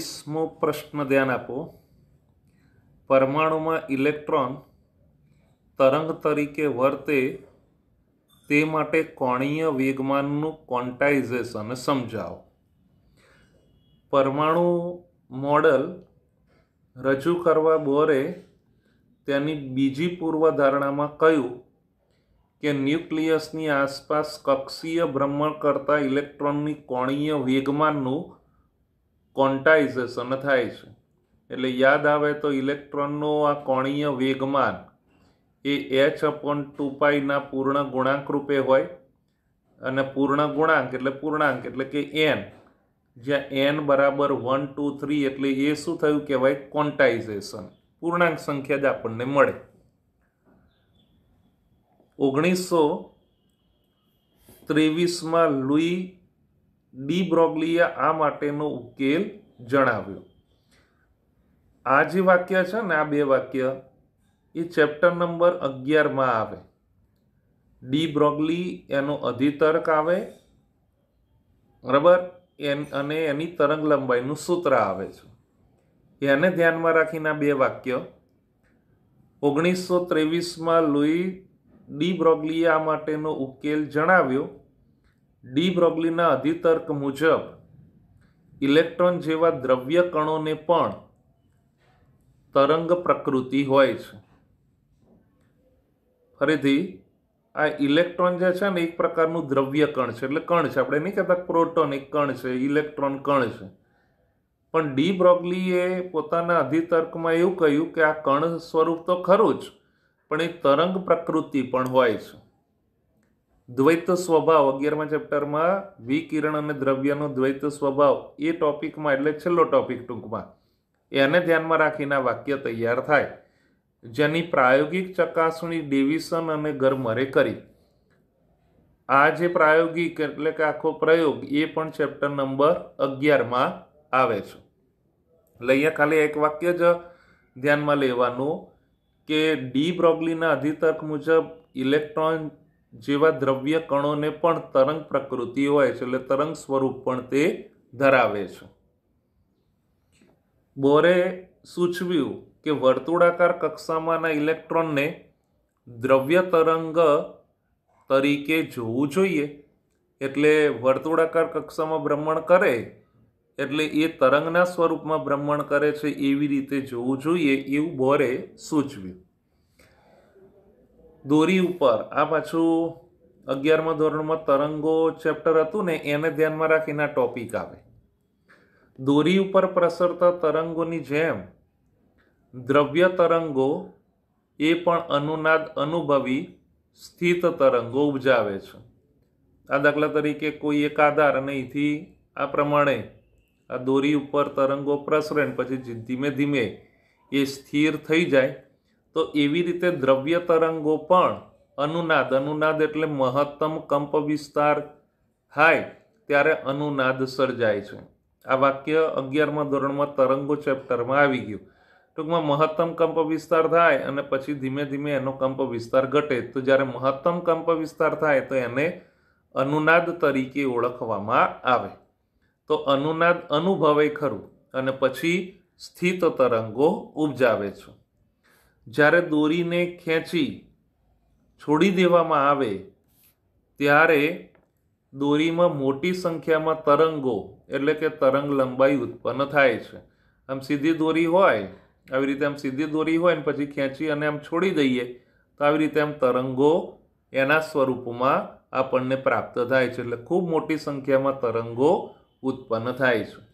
ચોવીસમો પ્રશ્ન ધ્યાન આપો પરમાણુમાં ઇલેક્ટ્રોન તરંગ તરીકે વર્તે તે માટે કોણીય વેગમાનનું ક્વોન્ટાઇઝેશન સમજાવો પરમાણુ મોડલ રજૂ કરવા બોરે તેની બીજી પૂર્વધારણામાં કહ્યું કે ન્યુક્લિયસની આસપાસ કક્ષીય ભ્રમણ કરતા ઇલેક્ટ્રોનની કોણીય વેગમાનનું કોન્ટાઇઝેશન થાય છે એટલે યાદ આવે તો ઇલેક્ટ્રોનનો આ કોણીય વેગમાન એ એચ અપોન ટુ પાઈના પૂર્ણ ગુણાંક રૂપે હોય અને પૂર્ણ ગુણાંક એટલે પૂર્ણાંક એટલે કે એન જ્યાં એન બરાબર વન ટુ થ્રી એટલે એ શું થયું કહેવાય ક્વોન્ટાઇઝેશન પૂર્ણાંક સંખ્યા જ આપણને મળે ઓગણીસો ત્રેવીસમાં લુઈ ડી બ્રોગલીએ આ માટેનો ઉકેલ જણાવ્યો આ જે વાક્ય છે ને આ બે વાક્ય એ ચેપ્ટર નંબર અગિયારમાં આવે ડી બ્રોગલી એનો અધિતર્ક આવે બરાબર એન અને એની તરંગ લંબાઈનું સૂત્ર આવે છે એને ધ્યાનમાં રાખીને બે વાક્ય ઓગણીસો ત્રેવીસમાં લુઈ ડી બ્રોગલીએ આ માટેનો ઉકેલ જણાવ્યો ડી બ્રોગલીના અધિતર્ક મુજબ ઇલેક્ટ્રોન જેવા દ્રવ્ય કણોને પણ તરંગ પ્રકૃતિ હોય છે ફરીથી આ ઇલેક્ટ્રોન જે છે ને એક પ્રકારનું દ્રવ્ય કણ છે એટલે કણ છે આપણે નહીં કહેતા પ્રોટોન એક કણ છે ઇલેક્ટ્રોન કણ છે પણ ડી બ્રોગલીએ પોતાના અધિતર્કમાં એવું કહ્યું કે આ કણ સ્વરૂપ તો ખરું જ પણ એ તરંગ પ્રકૃતિ પણ હોય છે દ્વૈત સ્વભાવ અગિયારમા ચેપ્ટરમાં વિકિરણ અને દ્રવ્યનો દ્વૈત સ્વભાવ એ ટોપિકમાં એટલે છેલ્લો ટોપિક ટૂંકમાં એને ધ્યાનમાં રાખીને આ વાક્ય તૈયાર થાય જેની પ્રાયોગિક ચકાસણી ડેવિસન અને ગરમરે કરી આ જે પ્રાયોગિક એટલે કે આખો પ્રયોગ એ પણ ચેપ્ટર નંબર અગિયારમાં આવે છે લઈએ ખાલી એક વાક્ય જ ધ્યાનમાં લેવાનું કે ડી બ્રોગલીના અધિતર્ક મુજબ ઇલેક્ટ્રોન જેવા દ્રવ્ય કણોને પણ તરંગ પ્રકૃતિ હોય છે એટલે તરંગ સ્વરૂપ પણ તે ધરાવે છે બોરે સૂચવ્યું કે વર્તુળાકાર કક્ષામાંના ઇલેક્ટ્રોનને દ્રવ્ય તરંગ તરીકે જોવું જોઈએ એટલે વર્તુળાકાર કક્ષામાં ભ્રમણ કરે એટલે એ તરંગના સ્વરૂપમાં ભ્રમણ કરે છે એવી રીતે જોવું જોઈએ એવું બોરે સૂચવ્યું દોરી ઉપર આ પાછું અગિયારમા ધોરણમાં તરંગો ચેપ્ટર હતું ને એને ધ્યાનમાં રાખીને આ ટોપિક આવે દોરી ઉપર પ્રસરતા તરંગોની જેમ દ્રવ્ય તરંગો એ પણ અનુનાદ અનુભવી સ્થિત તરંગો ઉપજાવે છે આ દાખલા તરીકે કોઈ એક આધાર અને અહીંથી આ પ્રમાણે આ દોરી ઉપર તરંગો પ્રસરે પછી ધીમે ધીમે એ સ્થિર થઈ જાય તો એવી રીતે દ્રવ્ય તરંગો પણ અનુનાદ અનુનાદ એટલે મહત્તમ કંપ વિસ્તાર થાય ત્યારે અનુનાદ સર્જાય છે આ વાક્ય અગિયારમાં ધોરણમાં તરંગો ચેપ્ટરમાં આવી ગયું ટૂંકમાં મહત્તમ કંપ વિસ્તાર થાય અને પછી ધીમે ધીમે એનો કંપ વિસ્તાર ઘટે તો જ્યારે મહત્તમ કંપ વિસ્તાર થાય તો એને અનુનાદ તરીકે ઓળખવામાં આવે તો અનુનાદ અનુભવે ખરું અને પછી સ્થિત તરંગો ઉપજાવે છે જ્યારે દોરીને ખેંચી છોડી દેવામાં આવે ત્યારે દોરીમાં મોટી સંખ્યામાં તરંગો એટલે કે તરંગ લંબાઈ ઉત્પન્ન થાય છે આમ સીધી દોરી હોય આવી રીતે આમ સીધી દોરી હોય ને પછી ખેંચી અને આમ છોડી દઈએ તો આવી રીતે આમ તરંગો એના સ્વરૂપમાં આપણને પ્રાપ્ત થાય છે એટલે ખૂબ મોટી સંખ્યામાં તરંગો ઉત્પન્ન થાય છે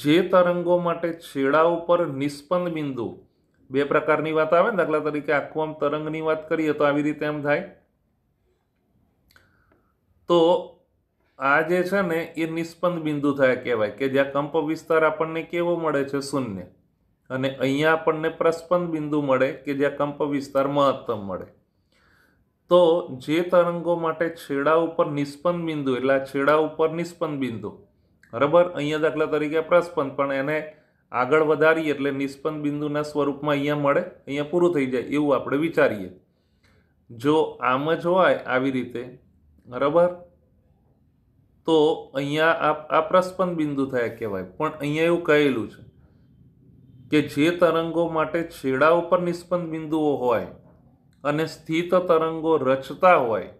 જે તરંગો માટે છેડા ઉપર નિષ્પન્ન બિંદુ બે પ્રકારની વાત આવે ને દાખલા તરીકે આખું આમ તરંગની વાત કરીએ તો આવી રીતે એમ થાય તો આ જે છે ને એ નિસ્પંદ બિંદુ થાય કહેવાય કે જ્યાં કંપ વિસ્તાર આપણને કેવો મળે છે શૂન્ય અને અહીંયા આપણને પ્રસ્પંદ બિંદુ મળે કે જ્યાં કંપ વિસ્તાર મહત્તમ મળે તો જે તરંગો માટે છેડા ઉપર નિસ્પંદ બિંદુ એટલે છેડા ઉપર નિષ્પંદ બિંદુ બરાબર અહીંયા દાખલા તરીકે પ્રસ્પંદ પણ એને આગળ વધારીએ એટલે નિષ્પન્ન બિંદુના સ્વરૂપમાં અહીંયા મળે અહીંયા પૂરું થઈ જાય એવું આપણે વિચારીએ જો આમ જ હોય આવી રીતે બરાબર તો અહીંયા આ આ પ્રસ્પન બિંદુ થાય કહેવાય પણ અહીંયા એવું કહેલું છે કે જે તરંગો માટે છેડા ઉપર નિષ્પન્ન બિંદુઓ હોય અને સ્થિત તરંગો રચતા હોય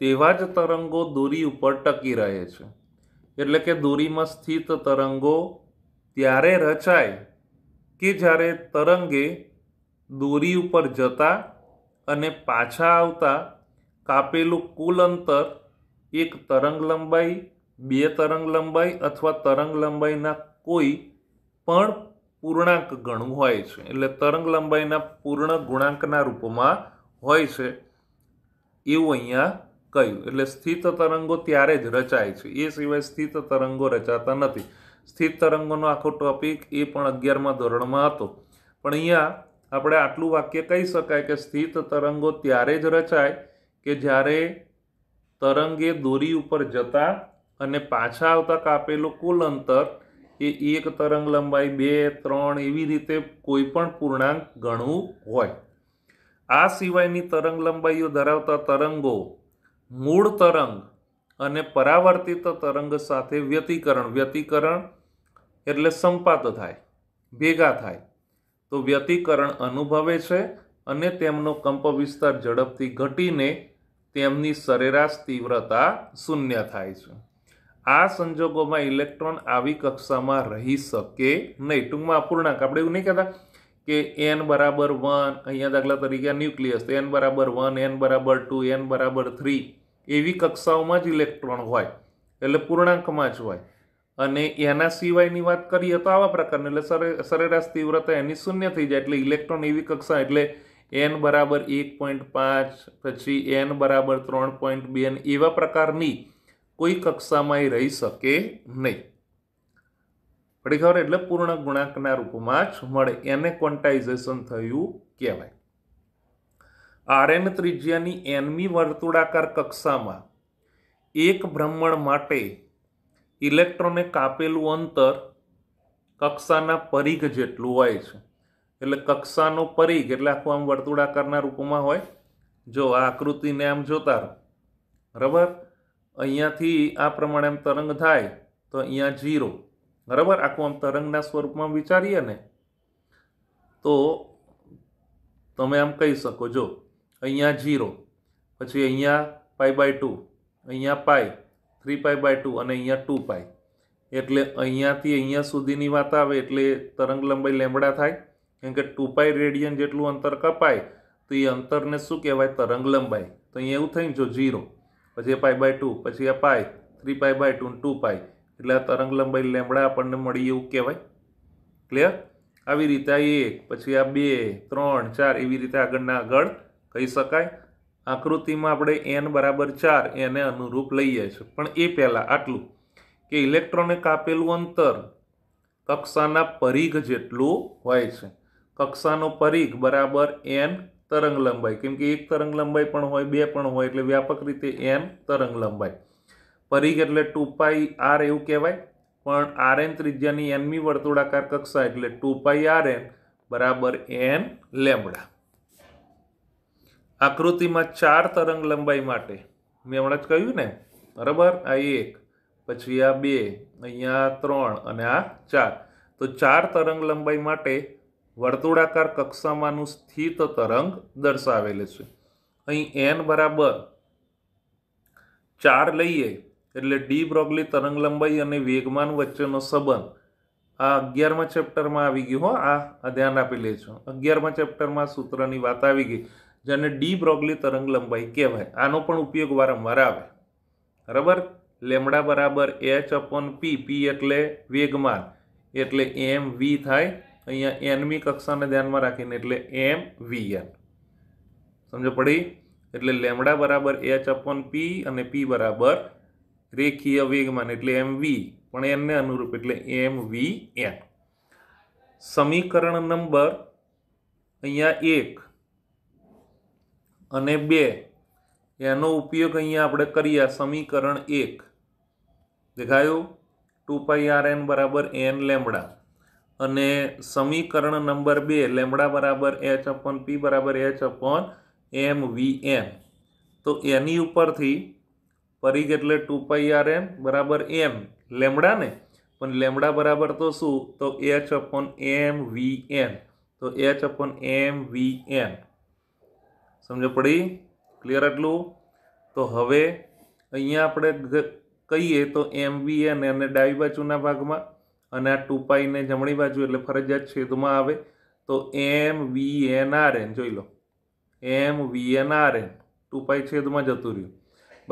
તેવા જ તરંગો દોરી ઉપર ટકી રહે છે એટલે કે દોરીમાં સ્થિત તરંગો ત્યારે રચાય કે જ્યારે તરંગે દોરી ઉપર જતા અને પાછા આવતા કાપેલું કુલ અંતર એક તરંગ લંબાઈ બે તરંગ લંબાઈ અથવા તરંગ લંબાઈના કોઈ પણ પૂર્ણાંક ગણું હોય છે એટલે તરંગ લંબાઈના પૂર્ણ ગુણાંકના રૂપમાં હોય છે એવું અહીંયા કહ્યું એટલે સ્થિત તરંગો ત્યારે જ રચાય છે એ સિવાય સ્થિત તરંગો રચાતા નથી સ્થિત તરંગોનો આખો ટોપિક એ પણ અગિયારમાં ધોરણમાં હતો પણ અહીંયા આપણે આટલું વાક્ય કહી શકાય કે સ્થિત તરંગો ત્યારે જ રચાય કે જ્યારે તરંગે દોરી ઉપર જતા અને પાછા આવતા કાપેલું કુલ અંતર એ એક તરંગ લંબાઈ બે ત્રણ એવી રીતે કોઈ પણ પૂર્ણાંક ગણવું હોય આ સિવાયની તરંગ લંબાઈઓ ધરાવતા તરંગો મૂળ તરંગ અને પરાવર્તિત તરંગ સાથે વ્યતિકરણ વ્યતિકરણ એટલે સંપાત થાય ભેગા થાય તો વ્યતિકરણ અનુભવે છે અને તેમનો કંપ વિસ્તાર ઝડપથી ઘટીને તેમની સરેરાશ તીવ્રતા શૂન્ય થાય છે આ સંજોગોમાં ઇલેક્ટ્રોન આવી કક્ષામાં રહી શકે નહીં ટૂંકમાં અપૂર્ણાંક આપણે એવું નહીં કહેતા કે એન બરાબર વન અહીંયા દાખલા તરીકે ન્યુક્લિયસ એન બરાબર વન એન બરાબર ટુ એન બરાબર થ્રી એવી કક્ષાઓમાં જ ઇલેક્ટ્રોન હોય એટલે પૂર્ણાંકમાં જ હોય અને એના સિવાયની વાત કરીએ તો આવા પ્રકારની એટલે સરેરાશ તીવ્રતા એની શૂન્ય થઈ જાય એટલે ઇલેક્ટ્રોન એવી કક્ષા એટલે એન બરાબર એક પોઈન્ટ પાંચ પછી એન બરાબર ત્રણ પોઈન્ટ બે એવા પ્રકારની કોઈ કક્ષામાં એ રહી શકે નહીં પડી ખબર એટલે પૂર્ણ ગુણાંકના રૂપમાં જ મળે એને ક્વોન્ટાઇઝેશન થયું કહેવાય આરએન ત્રિજ્યાની એનમી વર્તુળાકાર કક્ષામાં એક ભ્રમણ માટે ઇલેક્ટ્રોને કાપેલું અંતર કક્ષાના પરિઘ જેટલું હોય છે એટલે કક્ષાનો પરિઘ એટલે આખું આમ વર્તુળાકારના રૂપમાં હોય જો આ આકૃતિને આમ જોતા રહો બરાબર અહીંયાથી આ પ્રમાણે આમ તરંગ થાય તો અહીંયા જીરો બરાબર આખું આમ તરંગના સ્વરૂપમાં વિચારીએ ને તો તમે આમ કહી શકો જો અહીંયા જીરો પછી અહીંયા પાઈ બાય ટુ અહીંયા pi three pi by two અને અહીંયા ટુ પાઈ એટલે અહીંયાથી અહીંયા સુધીની વાત આવે એટલે તરંગ લંબાઈ લેમડા થાય કેમ કે ટુ પાઈ રેડિયન જેટલું અંતર કપાય તો એ અંતરને શું કહેવાય તરંગ લંબાઈ તો અહીંયા એવું થઈને જો જીરો પછી પાઈ બાય ટુ પછી આ pi three pi by two two pi એટલે આ તરંગ લંબાઈ લેમડા આપણને મળી એવું કહેવાય ક્લિયર આવી રીતે આ એક પછી આ બે ત્રણ ચાર એવી રીતે આગળના આગળ કહી શકાય આકૃતિમાં આપણે એન બરાબર ચાર એને અનુરૂપ લઈએ છીએ પણ એ પહેલાં આટલું કે ઇલેક્ટ્રોને કાપેલું અંતર કક્ષાના પરિઘ જેટલું હોય છે કક્ષાનો પરિઘ બરાબર એન તરંગ લંબાઈ કેમ કે એક તરંગ લંબાઈ પણ હોય બે પણ હોય એટલે વ્યાપક રીતે એન તરંગ લંબાઈ પરિઘ એટલે ટુ પાઈ આર એવું કહેવાય પણ આર એન ત્રિજ્યાની એનમી વર્તુળાકાર કક્ષા એટલે ટુ પાઈ આર એન બરાબર એન લેમડા આકૃતિમાં ચાર તરંગ લંબાઈ માટે મેં હમણાં જ કહ્યું ને બરાબર આ એક પછી આ બે અહીંયા આ ત્રણ અને આ ચાર તો ચાર તરંગ લંબાઈ માટે વર્તુળાકાર કક્ષામાંનું સ્થિત તરંગ દર્શાવેલ છે અહીં એન બરાબર ચાર લઈએ એટલે ડી બ્રોગલી તરંગ લંબાઈ અને વેગમાન વચ્ચેનો સંબંધ આ અગિયારમાં ચેપ્ટરમાં આવી ગયું હો આ ધ્યાન આપી લેજો અગિયારમાં ચેપ્ટરમાં સૂત્રની વાત આવી ગઈ જેને ડી બ્રોગલી તરંગ લંબાઈ કહેવાય આનો પણ ઉપયોગ વારંવાર આવે બરાબર લેમડા બરાબર એચ અપોન પી પી એટલે વેગમાન એટલે એમ વી થાય અહીંયા એનમી કક્ષાને ધ્યાનમાં રાખીને એટલે એમ વી એન સમજો પડી એટલે લેમડા બરાબર એચ અપોન પી અને પી બરાબર રેખીય વેગમાન એટલે એમ વી પણ એનને અનુરૂપ એટલે એમ વી એન સમીકરણ નંબર અહીંયા એક અને બે એનો ઉપયોગ અહીંયા આપણે કરીએ સમીકરણ એક દેખાયું ટુ પાઈ આર એન બરાબર એન લેમડા અને સમીકરણ નંબર બે લેમડા બરાબર એચ અપન પી બરાબર એચ અપન એમ વી એમ તો એની ઉપરથી પરિઘ એટલે ટુ પાઈ આર એમ બરાબર એમ લેમડા ને પણ લેમડા બરાબર તો શું તો H upon M V N તો H upon M V N સમજો પડી ક્લિયર એટલું તો હવે અહીંયા આપણે કહીએ તો એમ બી એને અને ડાબી બાજુના ભાગમાં અને આ ટુ પાઈને જમણી બાજુ એટલે ફરજિયાત છેદમાં આવે તો M V N R N જોઈ લો M V N R N two pi છેદમાં જતું રહ્યું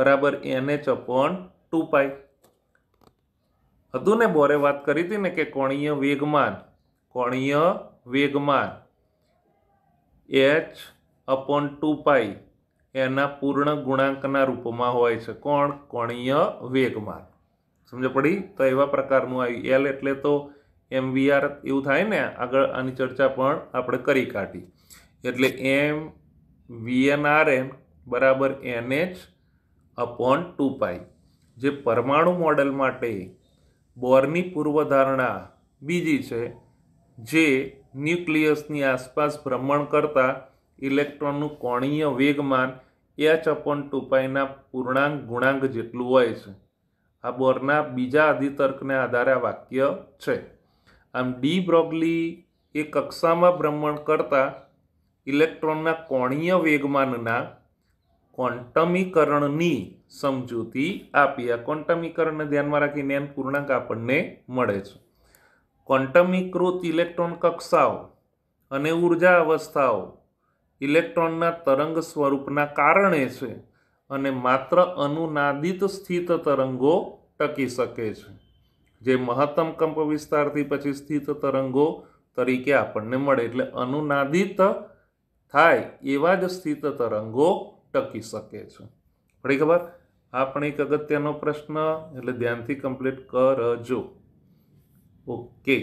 બરાબર એનએચ અપોન ટુ પાઈ હતું ને બોરે વાત કરી હતી ને કે કોણીય વેગમાન કોણીય વેગમાન એચ અપોન ટુ પાઈ એના પૂર્ણ ગુણાંકના રૂપમાં હોય છે કોણ કોણીય વેગમાર્ગ સમજ પડી તો એવા પ્રકારનું આવ્યું એલ એટલે તો એમ વીઆર એવું થાય ને આગળ આની ચર્ચા પણ આપણે કરી કાઢી એટલે એમ વી એન આર એમ બરાબર N H upon two pi જે પરમાણુ મોડેલ માટે બોરની પૂર્વધારણા બીજી છે જે ન્યુક્લિયસની આસપાસ ભ્રમણ કરતાં ઇલેક્ટ્રોનનું કોણીય વેગમાન એચ અપન ટુપાઈના પૂર્ણાંક ગુણાંક જેટલું હોય છે આ બોરના બીજા અધિતર્કને આધારે આ વાક્ય છે આમ ડી બ્રોગલી એ કક્ષામાં ભ્રમણ કરતાં ઇલેક્ટ્રોનના કોણીય વેગમાનના ક્વોન્ટમીકરણની સમજૂતી આપી આ ક્વોન્ટમીકરણને ધ્યાનમાં રાખીને એમ પૂર્ણાંક આપણને મળે છે ક્વોન્ટમીકૃત ઇલેક્ટ્રોન કક્ષાઓ અને ઉર્જા અવસ્થાઓ ઇલેક્ટ્રોનના તરંગ સ્વરૂપના કારણે છે અને માત્ર અનુનાદિત સ્થિત તરંગો ટકી શકે છે જે મહત્તમ કંપ વિસ્તારથી પછી સ્થિત તરંગો તરીકે આપણને મળે એટલે અનુનાદિત થાય એવા જ સ્થિત તરંગો ટકી શકે છે પડી ખબર આ પણ એક અગત્યનો પ્રશ્ન એટલે ધ્યાનથી કમ્પ્લીટ કરજો ઓકે